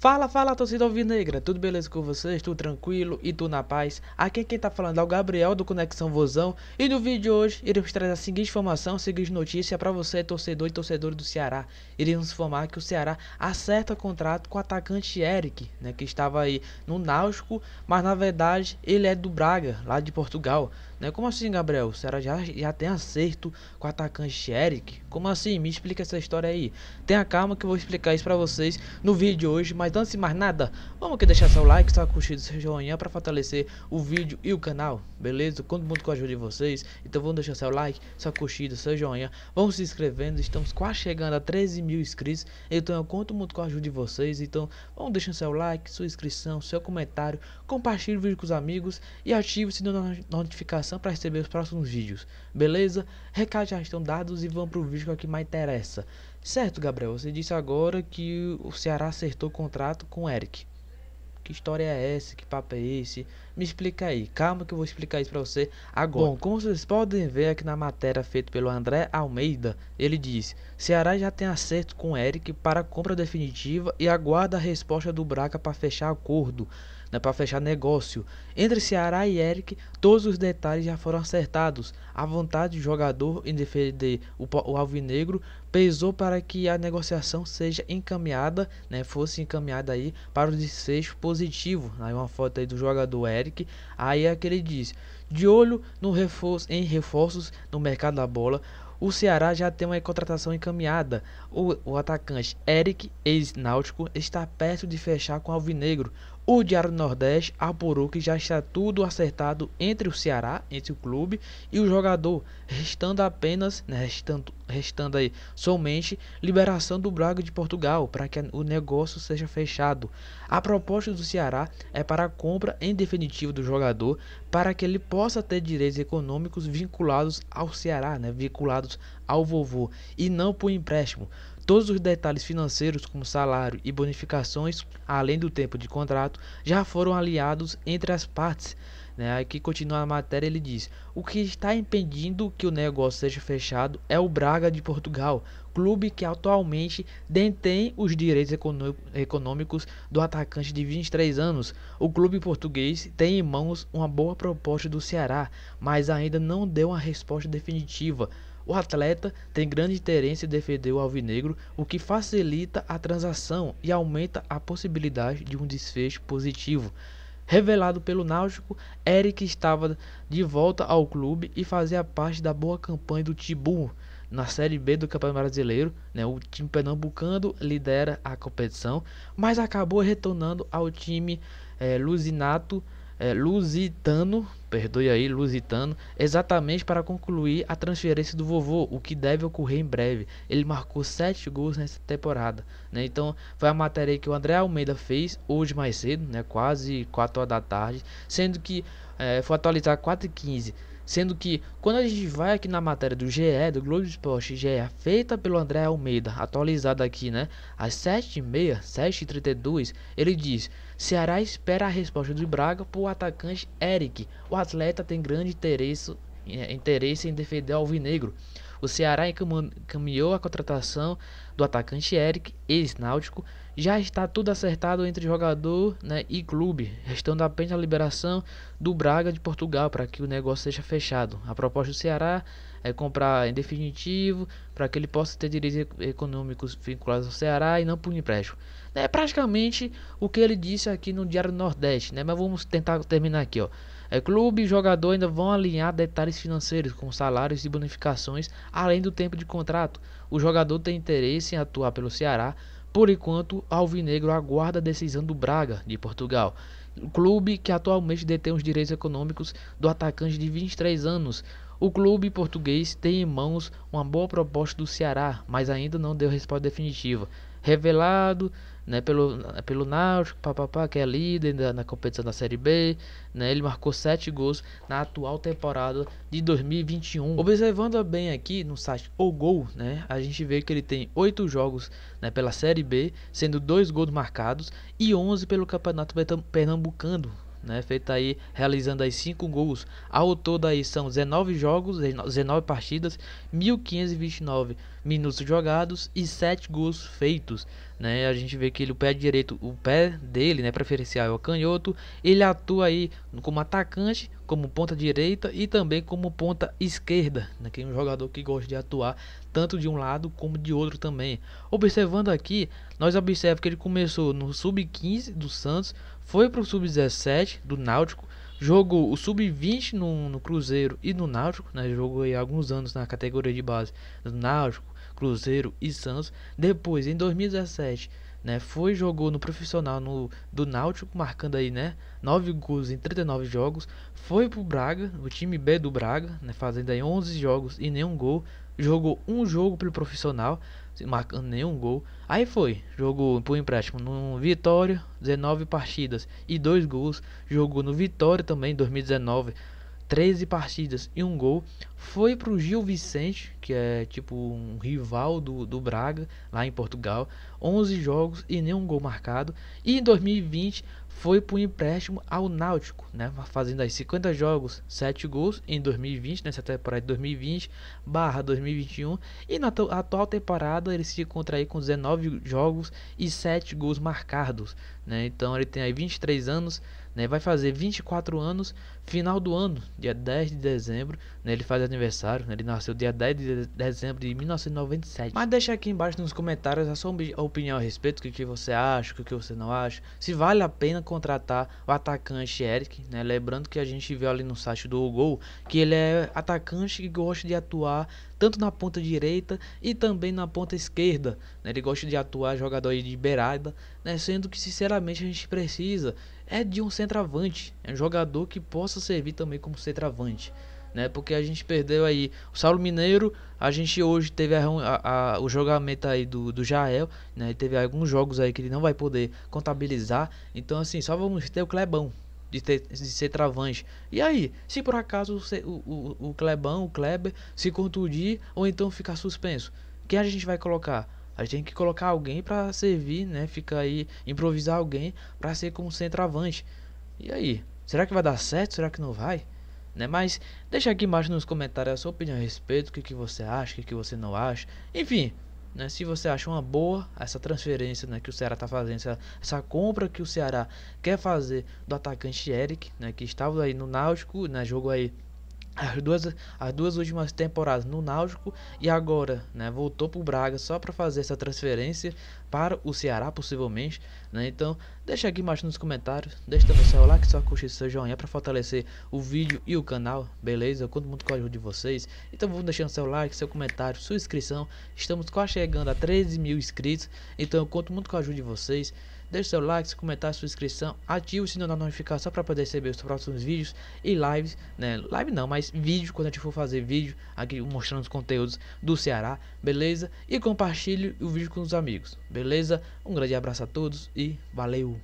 Fala, fala, torcida alvinegra, tudo beleza com vocês? Tudo tranquilo e tudo na paz? Aqui quem tá falando é o Gabriel do Conexão Vozão e no vídeo de hoje iremos trazer a seguinte informação, a seguinte notícia para você torcedor e torcedor do Ceará. Iremos informar que o Ceará acerta contrato com o atacante Eric, né, que estava aí no Náutico, mas na verdade ele é do Braga, lá de Portugal. Né? Como assim, Gabriel? O Ceará já, já tem acerto com o atacante Eric? Como assim? Me explica essa história aí. Tenha calma que eu vou explicar isso para vocês no vídeo de hoje, mas mas antes de mais nada, vamos aqui deixar seu like, sua curtida, seu joinha para fortalecer o vídeo e o canal, beleza? Conto muito com a ajuda de vocês, então vamos deixar seu like, sua curtida, seu joinha, vamos se inscrevendo, estamos quase chegando a 13 mil inscritos, então eu conto muito com a ajuda de vocês, então vamos deixar seu like, sua inscrição, seu comentário, compartilhe o vídeo com os amigos e ative o sininho da notificação para receber os próximos vídeos, beleza? Recados já estão dados e vamos pro vídeo que é o que mais interessa. Certo, Gabriel, você disse agora que o Ceará acertou o contrato com o Eric. Que história é essa? Que papo é esse? Me explica aí. Calma que eu vou explicar isso pra você agora. Bom, como vocês podem ver aqui na matéria feita pelo André Almeida, ele diz: Ceará já tem acerto com o Eric para compra definitiva e aguarda a resposta do Braca para fechar acordo, né, para fechar negócio. Entre Ceará e Eric, todos os detalhes já foram acertados. A vontade do jogador em defender o, o Alvinegro pesou para que a negociação seja encaminhada, né, fosse encaminhada aí para o desfecho positivo. Aí uma foto aí do jogador Eric, aí é que ele diz: "De olho no reforço em reforços no mercado da bola, o Ceará já tem uma contratação encaminhada. O, o atacante Eric, ex-náutico, está perto de fechar com o Alvinegro. O Diário Nordeste apurou que já está tudo acertado entre o Ceará, entre o clube e o jogador, restando apenas, né, restando, restando aí somente liberação do Braga de Portugal para que o negócio seja fechado. A proposta do Ceará é para a compra em definitivo do jogador para que ele possa ter direitos econômicos vinculados ao Ceará, né, vinculados ao vovô e não por empréstimo. Todos os detalhes financeiros, como salário e bonificações, além do tempo de contrato, já foram aliados entre as partes. Né? Aqui continua a matéria, ele diz: O que está impedindo que o negócio seja fechado é o Braga de Portugal, clube que atualmente detém os direitos econômicos do atacante de 23 anos. O clube português tem em mãos uma boa proposta do Ceará, mas ainda não deu uma resposta definitiva. O atleta tem grande interesse em defender o alvinegro, o que facilita a transação e aumenta a possibilidade de um desfecho positivo. Revelado pelo Náutico, Eric estava de volta ao clube e fazia parte da boa campanha do Tibu na Série B do Campeonato Brasileiro. Né, o time pernambucano lidera a competição, mas acabou retornando ao time é, eh, Lusinato é, lusitano, perdoe aí, lusitano, exatamente para concluir a transferência do vovô, o que deve ocorrer em breve. Ele marcou 7 gols nessa temporada, né? Então, foi a matéria que o André Almeida fez hoje mais cedo, né? Quase 4 horas da tarde, sendo que é, foi atualizar 4 e 15 Sendo que, quando a gente vai aqui na matéria do GE, do Globo Esporte GE, feita pelo André Almeida, atualizada aqui, né? Às 7h30, 7h32, ele diz: Ceará espera a resposta do Braga por atacante Eric. O atleta tem grande interesse, é, interesse em defender o Alvinegro. O Ceará encaminhou a contratação do atacante Eric, ex-náutico, já está tudo acertado entre jogador né, e clube, restando apenas a liberação do Braga de Portugal para que o negócio seja fechado. A proposta do Ceará é comprar em definitivo para que ele possa ter direitos econômicos vinculados ao Ceará e não por empréstimo. É praticamente o que ele disse aqui no Diário Nordeste, né? mas vamos tentar terminar aqui. Ó. É, clube e jogador ainda vão alinhar detalhes financeiros, com salários e bonificações, além do tempo de contrato. O jogador tem interesse em atuar pelo Ceará por enquanto, Alvinegro aguarda a decisão do Braga, de Portugal, clube que atualmente detém os direitos econômicos do atacante de 23 anos, o clube português tem em mãos uma boa proposta do Ceará, mas ainda não deu resposta definitiva. Revelado né, pelo, pelo Náutico, papapá, que é líder da, na competição da Série B, né, ele marcou 7 gols na atual temporada de 2021. Observando bem aqui no site O Gol, né, a gente vê que ele tem 8 jogos né, pela Série B, sendo 2 gols marcados e 11 pelo Campeonato Pernambucano, né? Feito aí, realizando aí 5 gols. Ao todo aí são 19 jogos, 19 partidas, 1529 minutos jogados e 7 gols feitos. Né? A gente vê que ele, o pé direito, o pé dele, né, preferencial é o canhoto. Ele atua aí como atacante, como ponta direita e também como ponta esquerda, né? que é um jogador que gosta de atuar tanto de um lado como de outro também. Observando aqui, nós observamos que ele começou no sub-15 do Santos, foi para o sub-17 do Náutico, jogou o sub-20 no, no, Cruzeiro e no Náutico, né? Jogou aí alguns anos na categoria de base do Náutico, Cruzeiro e Santos. Depois, em 2017, né, foi jogou no profissional no, do Náutico, marcando aí, né, 9 gols em 39 jogos. Foi pro Braga, o time B do Braga, né, fazendo aí 11 jogos e nenhum gol. Jogou um jogo pelo profissional, marcando nenhum gol. Aí foi, jogou por empréstimo no Vitória, 19 partidas e 2 gols. Jogou no Vitória também, 2019, 13 partidas e 1 gol. Foi pro Gil Vicente, que é tipo um rival do, do Braga, lá em Portugal, 11 jogos e nenhum gol marcado. E em 2020 foi por empréstimo ao Náutico, né, fazendo aí 50 jogos, 7 gols em 2020, nessa né? temporada de 2020 barra 2021, e na atual temporada ele se encontra aí com 19 jogos e 7 gols marcados, né, então ele tem aí 23 anos, né? Vai fazer 24 anos, final do ano, dia 10 de dezembro. Né? Ele faz aniversário, né? ele nasceu dia 10 de dezembro de 1997. Mas deixa aqui embaixo nos comentários a sua opinião a respeito, o que, você acha, o que você não acha. Se vale a pena contratar o atacante Eric, né? Lembrando que a gente viu ali no site do Gol que ele é atacante que gosta de atuar tanto na ponta direita e também na ponta esquerda. Né? Ele gosta de atuar jogador de beirada, né? sendo que sinceramente a gente precisa é de um centroavante, é um jogador que possa servir também como centroavante. Né, porque a gente perdeu aí o Saulo Mineiro, a gente hoje teve a, a, a, o jogamento aí do, do Jael, né? Teve alguns jogos aí que ele não vai poder contabilizar. Então assim, só vamos ter o Clebão de, ter, de ser travante. E aí, se por acaso o, o, o Clebão, o Kleber se contundir ou então ficar suspenso, quem a gente vai colocar? A gente tem que colocar alguém para servir, né? Fica aí, improvisar alguém para ser como centroavante. E aí? Será que vai dar certo? Será que não vai? Né? Mas deixa aqui embaixo nos comentários a sua opinião a respeito, o que, que você acha, o que, que você não acha. Enfim, né, se você acha uma boa essa transferência né, que o Ceará está fazendo, essa, essa, compra que o Ceará quer fazer do atacante Eric, né, que estava aí no Náutico, né, jogo aí as duas, as duas últimas temporadas no Náutico e agora né, voltou para o Braga só para fazer essa transferência para o Ceará, possivelmente. Né? Então, deixa aqui embaixo nos comentários, deixa também seu like, sua curtir e seu joinha para fortalecer o vídeo e o canal, beleza? Eu conto muito com a ajuda de vocês. Então, vamos deixando seu like, seu comentário, sua inscrição. Estamos quase chegando a 13 mil inscritos, então eu conto muito com a ajuda de vocês. Deixe seu like, seu comentário, sua inscrição, ative o sininho da notificação para poder receber os próximos vídeos e lives, né? Live não, mas vídeo quando a gente for fazer vídeo aqui mostrando os conteúdos do Ceará, beleza? E compartilhe o vídeo com os amigos, beleza? Um grande abraço a todos e valeu!